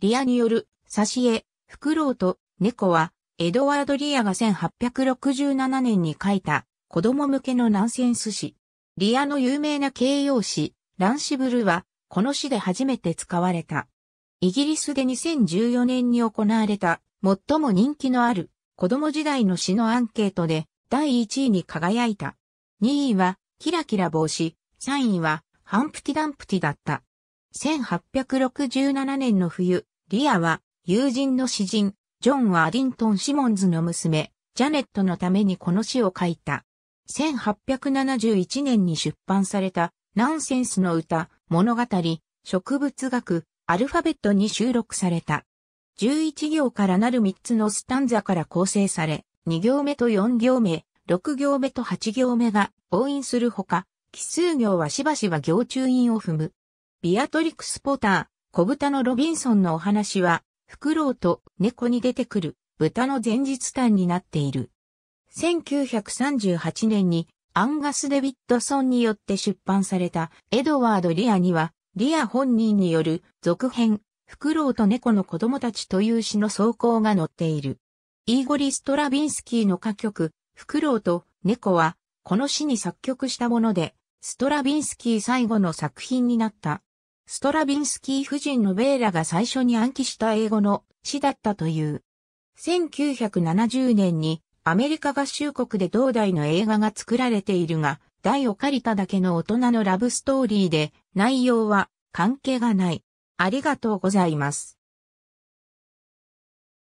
リアによる、挿絵、フクロウと猫は、エドワード・リアが1867年に書いた子供向けのナンセンス詩。リアの有名な形容詞、ランシブルは、この詩で初めて使われた。イギリスで2014年に行われた、最も人気のある、子供時代の詩のアンケートで、第1位に輝いた。2位は、キラキラ帽子、3位は、ハンプティダンプティだった。1867年の冬、リアは友人の詩人、ジョン・ワーディントン・シモンズの娘、ジャネットのためにこの詩を書いた。1871年に出版された、ナンセンスの歌、物語、植物学、アルファベットに収録された。11行からなる3つのスタンザから構成され、2行目と4行目、6行目と8行目が応印するほか、奇数行はしばしば行中印を踏む。ビアトリクス・ポター、小豚のロビンソンのお話は、フクロウと猫に出てくる豚の前日譚になっている。1938年にアンガス・デビッドソンによって出版されたエドワード・リアには、リア本人による続編、フクロウと猫の子供たちという詩の草稿が載っている。イーゴリ・ストラビンスキーの歌曲、フクロウと猫は、この詩に作曲したもので、ストラビンスキー最後の作品になった。ストラビンスキー夫人のベーラが最初に暗記した英語の詩だったという。1970年にアメリカ合衆国で同代の映画が作られているが、台を借りただけの大人のラブストーリーで、内容は関係がない。ありがとうございます。